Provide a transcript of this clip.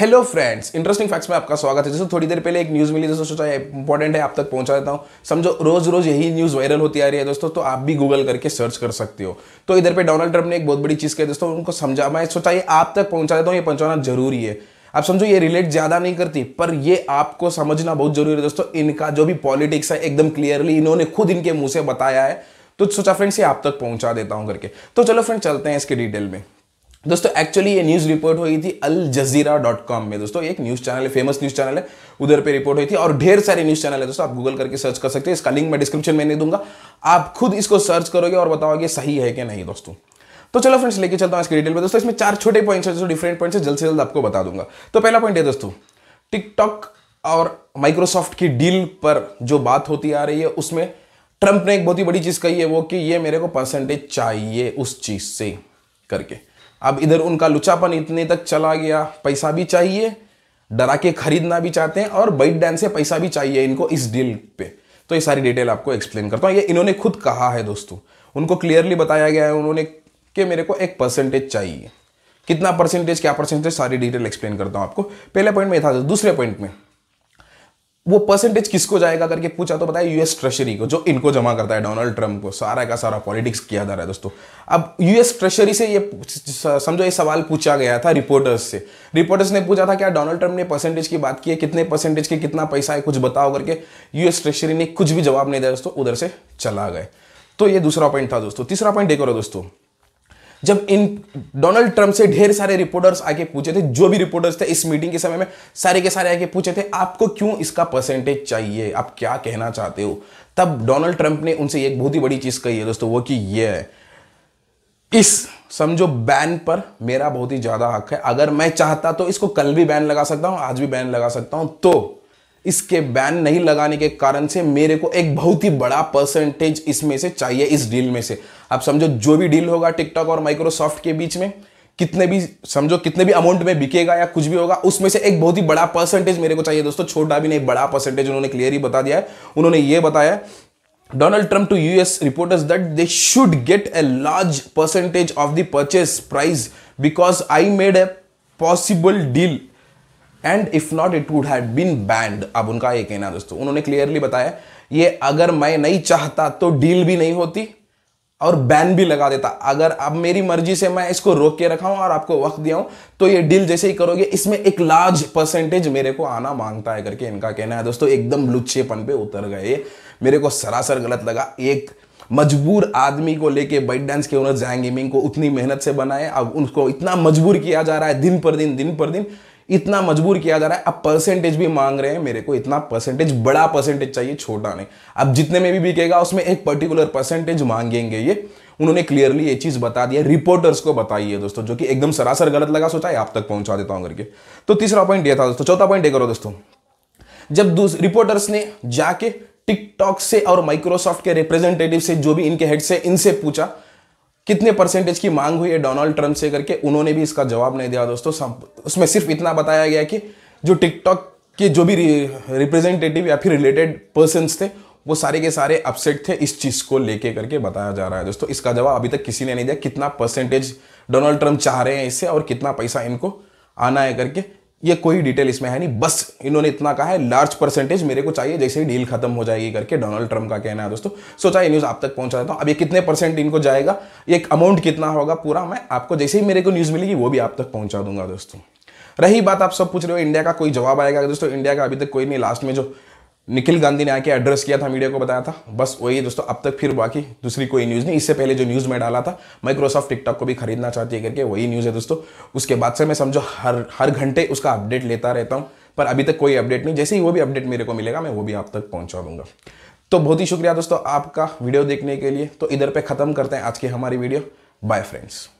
hello friends interesting facts में आपका स्वागत है जैसे थोड़ी देर पहले एक न्यूज़ मिली जैसे सोचा इंपॉर्टेंट है आप तक पहुंचा देता हूं समझो रोज रोज यही न्यूज़ वायरल होती आ रही है दोस्तों तो आप भी गूगल करके सर्च कर सकते हो तो इधर पे डोनाल्ड ट्रंप ने एक बहुत बड़ी चीज़ कही दोस्तों उनको समझा मैं सोचा ये आप तक पहुंचा देता हूँ ये पहुंचाना जरूरी है आप समझो ये रिलेट ज़्यादा नहीं करती पर ये आपको समझना बहुत जरूरी है दोस्तों इनका जो भी पॉलिटिक्स है एकदम क्लियरली इन्होंने खुद इनके मुँह से बताया है तो सोचा फ्रेंड्स ये आप तक पहुंचा देता हूँ करके तो चलो फ्रेंड चलते हैं इसके डिटेल में दोस्तों एक्चुअली ये न्यूज़ रिपोर्ट हुई थी अल जजीरा डॉट कॉम में दोस्तों एक न्यूज़ चैनल है फेमस न्यूज़ चैनल है उधर पे रिपोर्ट हुई थी और ढेर सारे न्यूज़ चैनल है दोस्तों आप गूगल करके सर्च कर सकते हैं इसका लिंक मैं डिस्क्रिप्शन में नहीं दूंगा आप खुद इसको सर्च करोगे और बताओगे सही है कि नहीं दोस्तों तो चलो फ्रेंड्स लेके चलता हूँ इसके डिटेल में दोस्तों इसमें चार छोटे पॉइंट्स हैं जो डिफरेंट पॉइंट्स है जल्द से जल्द आपको बता दूंगा तो पहला पॉइंट है दोस्तों टिकटॉक और माइक्रोसॉफ्ट की डील पर जो बात होती आ रही है उसमें ट्रंप ने एक बहुत ही बड़ी चीज़ कही है वो कि ये मेरे को परसेंटेज चाहिए उस चीज़ से करके अब इधर उनका लुचापन इतने तक चला गया पैसा भी चाहिए डरा के खरीदना भी चाहते हैं और बैट डैन से पैसा भी चाहिए इनको इस डील पे तो ये सारी डिटेल आपको एक्सप्लेन करता हूँ ये इन्होंने खुद कहा है दोस्तों उनको क्लियरली बताया गया है उन्होंने कि मेरे को एक परसेंटेज चाहिए कितना परसेंटेज क्या परसेंटेज सारी डिटेल एक्सप्लेन करता हूँ आपको पहले पॉइंट में था दूसरे पॉइंट में वो परसेंटेज किसको जाएगा करके पूछा तो बताया यूएस ट्रेशरी को जो इनको जमा करता है डोनाल्ड ट्रंप को सारा का सारा पॉलिटिक्स किया जा रहा है दोस्तों अब यूएस ट्रेशरी से ये समझो ये सवाल पूछा गया था रिपोर्टर्स से रिपोर्टर्स ने पूछा था क्या डोनाल्ड ट्रंप ने परसेंटेज की बात की है कितने परसेंटेज के कितना पैसा है कुछ बताओ करके यूएस ट्रेशरी ने कुछ भी जवाब नहीं दिया दोस्तों उधर से चला गए तो ये दूसरा पॉइंट था दोस्तों तीसरा पॉइंट देखो दोस्तों जब इन डोनाल्ड ट्रंप से ढेर सारे रिपोर्टर्स आके पूछे थे जो भी रिपोर्टर्स थे इस मीटिंग के समय में सारे के सारे आके पूछे थे आपको क्यों इसका परसेंटेज चाहिए आप क्या कहना चाहते हो तब डोनाल्ड ट्रंप ने उनसे एक बहुत ही बड़ी चीज कही है दोस्तों वो कि ये है इस समझो बैन पर मेरा बहुत ही ज्यादा हक है अगर मैं चाहता तो इसको कल भी बैन लगा सकता हूं आज भी बैन लगा सकता हूं तो इसके बैन नहीं लगाने के कारण से मेरे को एक बहुत ही बड़ा परसेंटेज इसमें से चाहिए इस डील में से आप समझो जो भी डील होगा टिकटॉक और माइक्रोसॉफ्ट के बीच में कितने भी समझो कितने भी अमाउंट में बिकेगा या कुछ भी होगा उसमें से एक बहुत ही बड़ा परसेंटेज मेरे को चाहिए दोस्तों छोटा भी नहीं बड़ा परसेंटेज उन्होंने क्लियर ही बता दिया है उन्होंने ये बताया Donald Trump to US reporters that they should get a large percentage of the purchase price because I made a possible deal and if not it would had been banned अब उनका ये कहना दोस्तों उन्होंने क्लियरली बताया ये अगर मैं नहीं चाहता तो डील भी नहीं होती और बैन भी लगा देता अगर अब मेरी मर्जी से मैं इसको रोक के रखा हूं और आपको वक्त दिया हूं तो ये डील जैसे ही करोगे इसमें एक लार्ज परसेंटेज मेरे को आना मांगता है करके इनका कहना है दोस्तों एकदम लुच्छेपन पे उतर गए मेरे को सरासर गलत लगा एक मजबूर आदमी को लेके बाइट डांस के ओनर जैंग मिंग को उतनी मेहनत से बनाए अब उनको इतना मजबूर किया जा रहा है दिन पर दिन दिन पर दिन इतना मजबूर किया जा रहा है अब परसेंटेज भी मांग रहे हैं मेरे को इतना परसेंटेज बड़ा परसेंटेज चाहिए छोटा नहीं अब जितने में भी बिकेगा उसमें एक पर्टिकुलर परसेंटेज मांगेंगे ये उन्होंने क्लियरली ये चीज बता दिया रिपोर्टर्स को बताइए दोस्तों जो कि एकदम सरासर गलत लगा सोचा है आप तक पहुंचा देता हूं करके तो तीसरा पॉइंट ये था दोस्तों चौथा पॉइंट ये करो दोस्तों जब रिपोर्टर्स ने जाके टिकटॉक से और माइक्रोसॉफ्ट के रिप्रेजेंटेटिव से जो भी इनके हेड से इनसे पूछा कितने परसेंटेज की मांग हुई है डोनाल्ड ट्रंप से करके उन्होंने भी इसका जवाब नहीं दिया दोस्तों सब उसमें सिर्फ इतना बताया गया कि जो टिकटॉक के जो भी रिप्रेजेंटेटिव या फिर रिलेटेड पर्सनस थे वो सारे के सारे अपसेट थे इस चीज़ को लेके करके बताया जा रहा है दोस्तों इसका जवाब अभी तक किसी ने नहीं दिया कितना परसेंटेज डोनाल्ड ट्रंप चाह रहे हैं इससे और कितना पैसा इनको आना है करके ये कोई डिटेल इसमें है नहीं बस इन्होंने इतना कहा है लार्ज परसेंटेज मेरे को चाहिए जैसे ही डील खत्म हो जाएगी करके डोनाल्ड ट्रंप का कहना है दोस्तों सोचा ये न्यूज़ आप तक पहुंचा देता हूं अब ये कितने परसेंट इनको जाएगा ये अमाउंट कितना होगा पूरा मैं आपको जैसे ही मेरे को न्यूज़ मिलेगी वो भी आप तक पहुंचा दूंगा दोस्तों रही बात आप सब पूछ रहे हो इंडिया का कोई जवाब आएगा दोस्तों इंडिया का अभी तक कोई नहीं लास्ट में जो निखिल गांधी ने आके एड्रेस किया था मीडिया को बताया था बस वही है दोस्तों अब तक फिर बाकी दूसरी कोई न्यूज़ नहीं इससे पहले जो न्यूज़ में डाला था माइक्रोसॉफ्ट टिकटॉक को भी खरीदना चाहती है करके वही न्यूज़ है दोस्तों उसके बाद से मैं समझो हर हर घंटे उसका अपडेट लेता रहता हूँ पर अभी तक कोई अपडेट नहीं जैसे ही वो भी अपडेट मेरे को मिलेगा मैं वो भी आप तक पहुँचा दूंगा तो बहुत ही शुक्रिया दोस्तों आपका वीडियो देखने के लिए तो इधर पर ख़त्म करते हैं आज की हमारी वीडियो बाय फ्रेंड्स